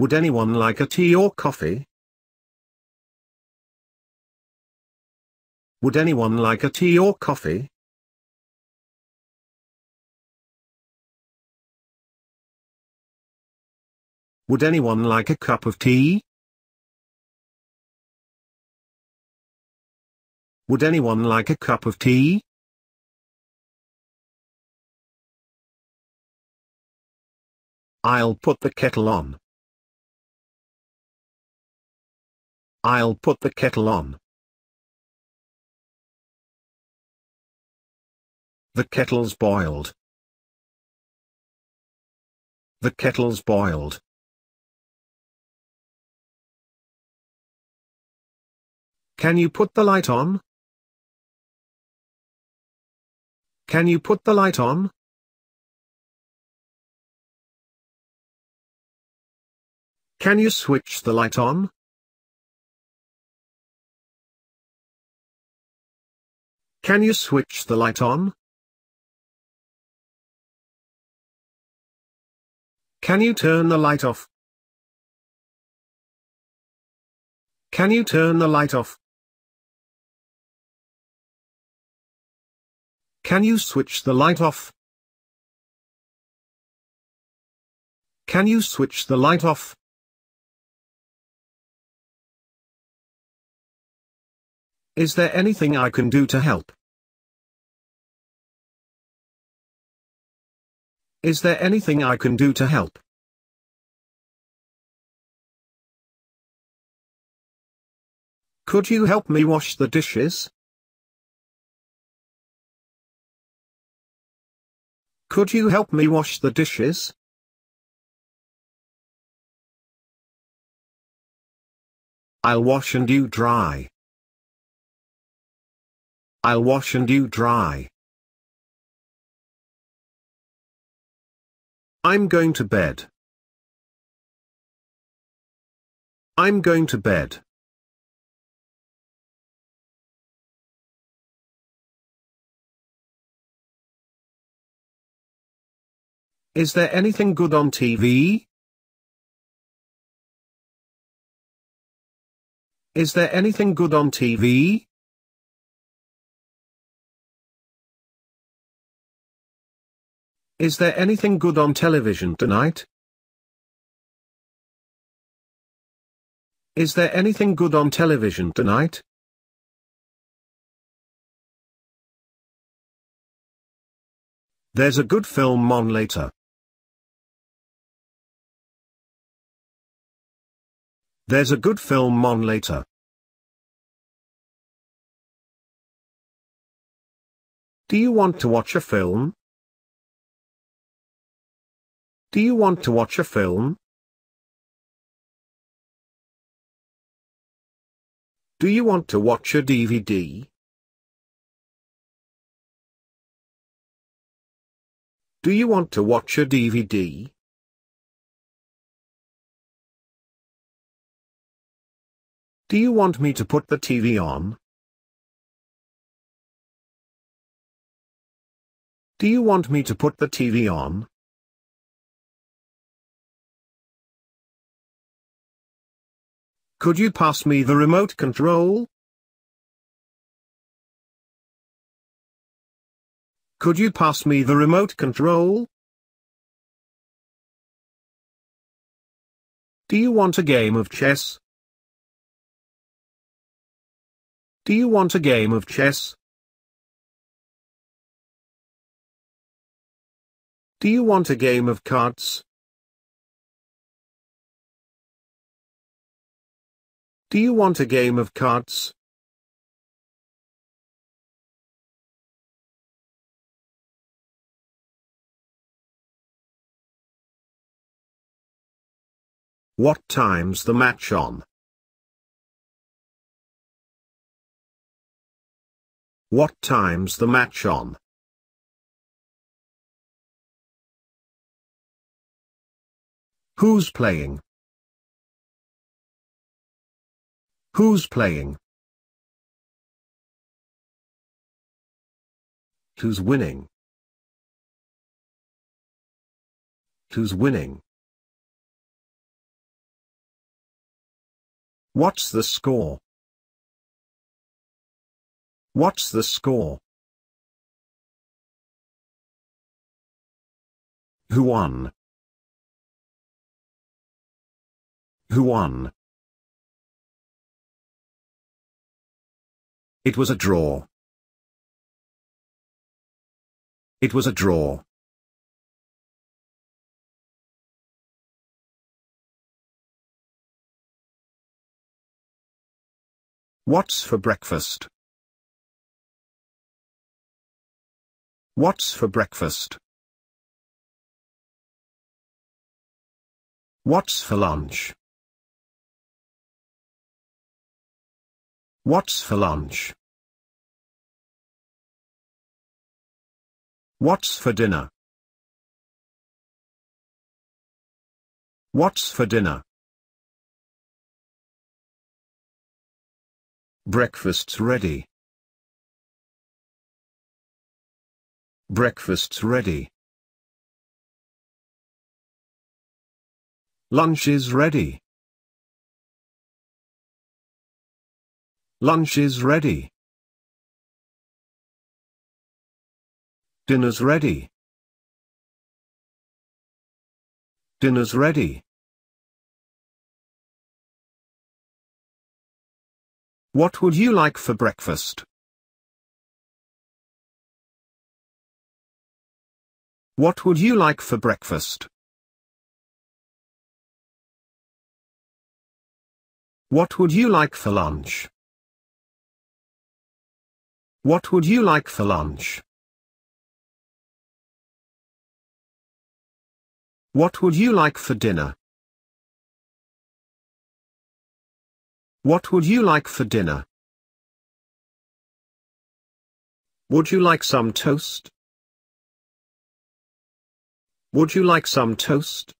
Would anyone like a tea or coffee? Would anyone like a tea or coffee? Would anyone like a cup of tea? Would anyone like a cup of tea? I'll put the kettle on. I'll put the kettle on. The kettle's boiled. The kettle's boiled. Can you put the light on? Can you put the light on? Can you switch the light on? Can you switch the light on? Can you turn the light off? Can you turn the light off? Can you switch the light off? Can you switch the light off? Is there anything I can do to help? Is there anything I can do to help? Could you help me wash the dishes? Could you help me wash the dishes? I'll wash and you dry. I'll wash and you dry. I'm going to bed. I'm going to bed. Is there anything good on TV? Is there anything good on TV? Is there anything good on television tonight? Is there anything good on television tonight? There's a good film on later. There's a good film on later. Do you want to watch a film? Do you want to watch a film? Do you want to watch a DVD? Do you want to watch a DVD? Do you want me to put the TV on? Do you want me to put the TV on? Could you pass me the remote control? Could you pass me the remote control? Do you want a game of chess? Do you want a game of chess? Do you want a game of cards? Do you want a game of cards? What time's the match on? What time's the match on? Who's playing? Who's playing? Who's winning? Who's winning? What's the score? What's the score? Who won? Who won? It was a draw. It was a draw. What's for breakfast? What's for breakfast? What's for lunch? What's for lunch? What's for dinner? What's for dinner? Breakfast's ready. Breakfast's ready. Lunch is ready. Lunch is ready. Dinner's ready. Dinner's ready. What would you like for breakfast? What would you like for breakfast? What would you like for lunch? What would you like for lunch? What would you like for dinner? What would you like for dinner? Would you like some toast? Would you like some toast?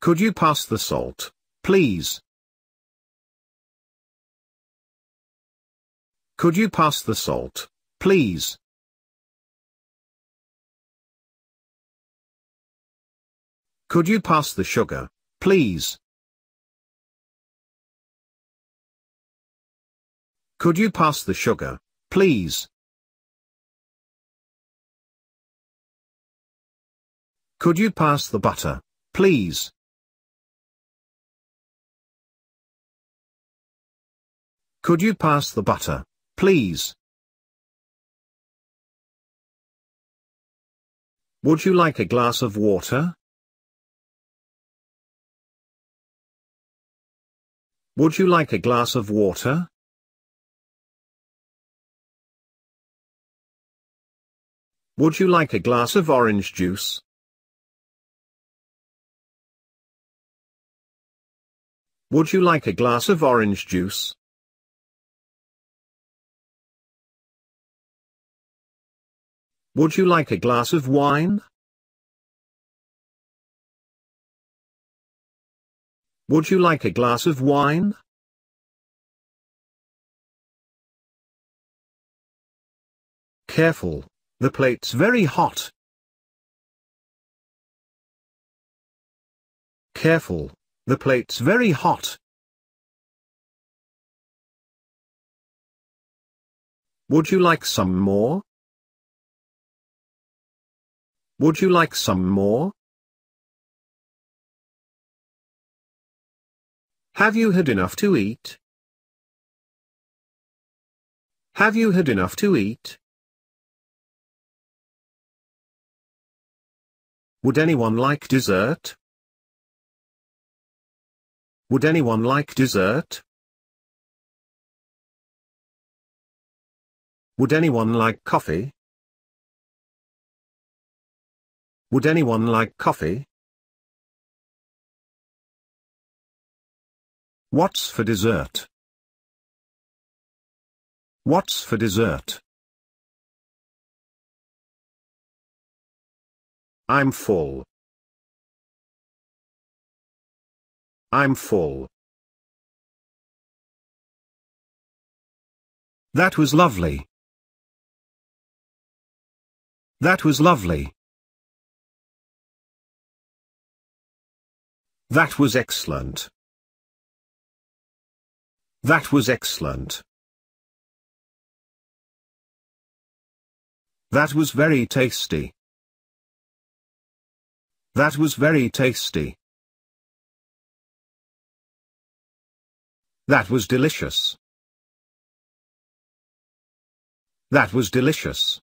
Could you pass the salt, please? Could you pass the salt, please? Could you pass the sugar, please? Could you pass the sugar, please? Could you pass the butter, please? Could you pass the butter, please. Would you like a glass of water? Would you like a glass of water? Would you like a glass of orange juice? Would you like a glass of orange juice? Would you like a glass of wine? Would you like a glass of wine? Careful, the plate's very hot. Careful, the plate's very hot. Would you like some more? Would you like some more? Have you had enough to eat? Have you had enough to eat? Would anyone like dessert? Would anyone like dessert? Would anyone like coffee? Would anyone like coffee? What's for dessert? What's for dessert? I'm full. I'm full. That was lovely. That was lovely. That was excellent. That was excellent. That was very tasty. That was very tasty. That was delicious. That was delicious.